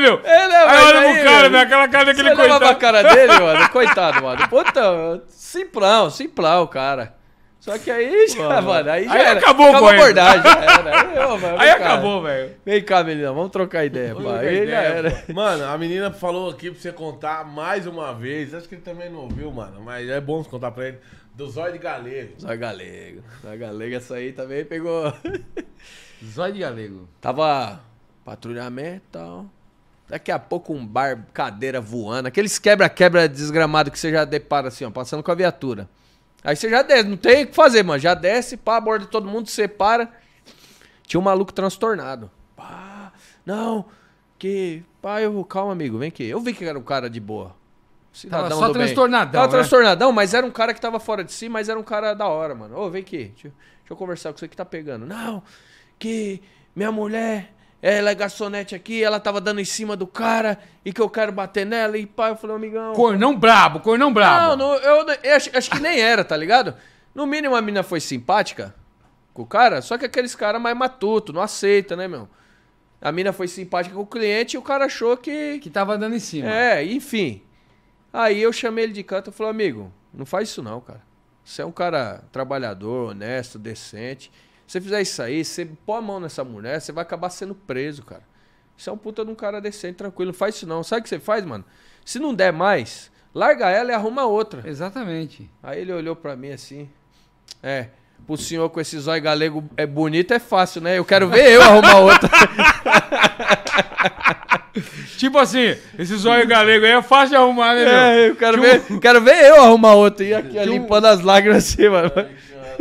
meu. É, não, né, aí olha pro cara, velho, né? aquela cara daquele coitado. Olha a cara dele, mano. Coitado, mano. Puta, simplão, simplão, cara. Só que aí já, mano, mano aí já aí era. acabou, acabou a abordagem, era. Eu, né? mano, aí cara. acabou, velho. Vem cá, menina, vamos trocar ideia, pá. Aí já era. Mano, a menina falou aqui pra você contar mais uma vez. Acho que ele também não ouviu, mano, mas é bom você contar pra ele. Do zóio de galego. Zóio galego. Zóio galego, essa aí também pegou. zóio de galego. Tava patrulhamento e tal. Daqui a pouco um bar, cadeira voando. Aqueles quebra-quebra desgramado que você já depara assim, ó, passando com a viatura. Aí você já desce, não tem o que fazer, mano. Já desce, pá, aborda todo mundo, separa. Tinha um maluco transtornado. Pá, não, que. Pá, eu. Calma, amigo, vem aqui. Eu vi que era um cara de boa. Cidadão tava só transtornadão. Tava né? transtornadão, mas era um cara que tava fora de si, mas era um cara da hora, mano. Ô, vem aqui, deixa, deixa eu conversar com você que tá pegando. Não, que minha mulher ela é garçonete aqui, ela tava dando em cima do cara e que eu quero bater nela. E pá, eu falei, amigão. Cornão brabo, cornão brabo. Não, não eu, eu, eu acho, acho, que nem era, tá ligado? No mínimo a mina foi simpática com o cara, só que aqueles caras mais matuto, não aceita, né, meu? A mina foi simpática com o cliente e o cara achou que. Que tava dando em cima. É, enfim. Aí eu chamei ele de canto e falei, amigo, não faz isso não, cara. Você é um cara trabalhador, honesto, decente você fizer isso aí, você põe a mão nessa mulher, você vai acabar sendo preso, cara. Isso é um puta de um cara decente, tranquilo. Não faz isso não. Sabe o que você faz, mano? Se não der mais, larga ela e arruma outra. Exatamente. Aí ele olhou para mim assim. É, pro senhor com esse zóio galego é bonito, é fácil, né? Eu quero ver eu arrumar outra. tipo assim, esse zóio galego aí é fácil de arrumar, né, meu? É, eu quero, Tchum. ver, quero ver eu arrumar outra. E aqui limpando as lágrimas assim, mano.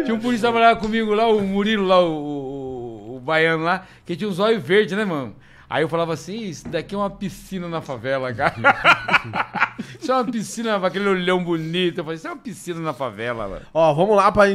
Tinha um policial que trabalhava comigo lá, o Murilo lá, o, o, o baiano lá, que tinha um olhos verde né, mano? Aí eu falava assim, isso daqui é uma piscina na favela, cara. isso é uma piscina, aquele olhão bonito. Eu falei, isso é uma piscina na favela, mano. Ó, vamos lá pra gente.